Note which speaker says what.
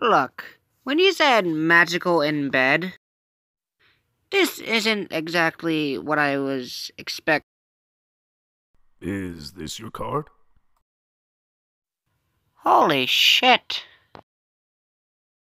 Speaker 1: Look, when you said magical in bed, this isn't exactly what I was expect.
Speaker 2: Is this your card?
Speaker 1: Holy shit.